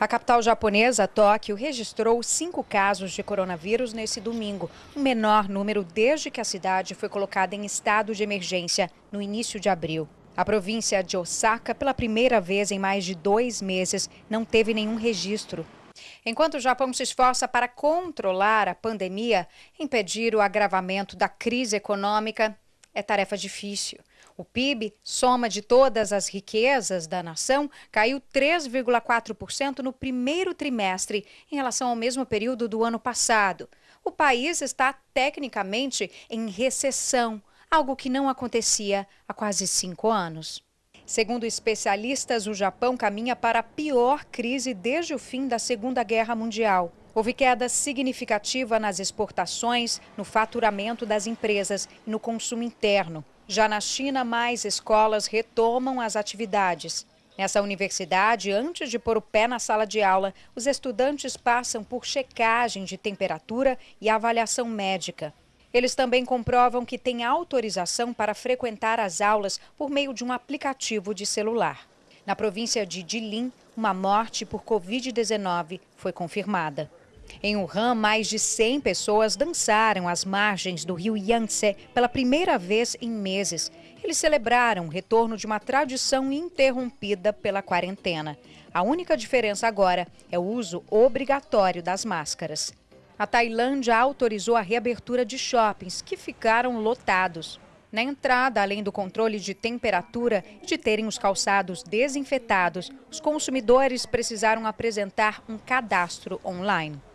A capital japonesa, Tóquio, registrou cinco casos de coronavírus nesse domingo, o um menor número desde que a cidade foi colocada em estado de emergência no início de abril. A província de Osaka, pela primeira vez em mais de dois meses, não teve nenhum registro. Enquanto o Japão se esforça para controlar a pandemia, impedir o agravamento da crise econômica, é tarefa difícil. O PIB, soma de todas as riquezas da nação, caiu 3,4% no primeiro trimestre em relação ao mesmo período do ano passado. O país está tecnicamente em recessão, algo que não acontecia há quase cinco anos. Segundo especialistas, o Japão caminha para a pior crise desde o fim da Segunda Guerra Mundial. Houve queda significativa nas exportações, no faturamento das empresas e no consumo interno. Já na China, mais escolas retomam as atividades. Nessa universidade, antes de pôr o pé na sala de aula, os estudantes passam por checagem de temperatura e avaliação médica. Eles também comprovam que têm autorização para frequentar as aulas por meio de um aplicativo de celular. Na província de Jilin, uma morte por Covid-19 foi confirmada. Em Wuhan, mais de 100 pessoas dançaram às margens do rio Yangtze pela primeira vez em meses. Eles celebraram o retorno de uma tradição interrompida pela quarentena. A única diferença agora é o uso obrigatório das máscaras. A Tailândia autorizou a reabertura de shoppings que ficaram lotados. Na entrada, além do controle de temperatura e de terem os calçados desinfetados, os consumidores precisaram apresentar um cadastro online.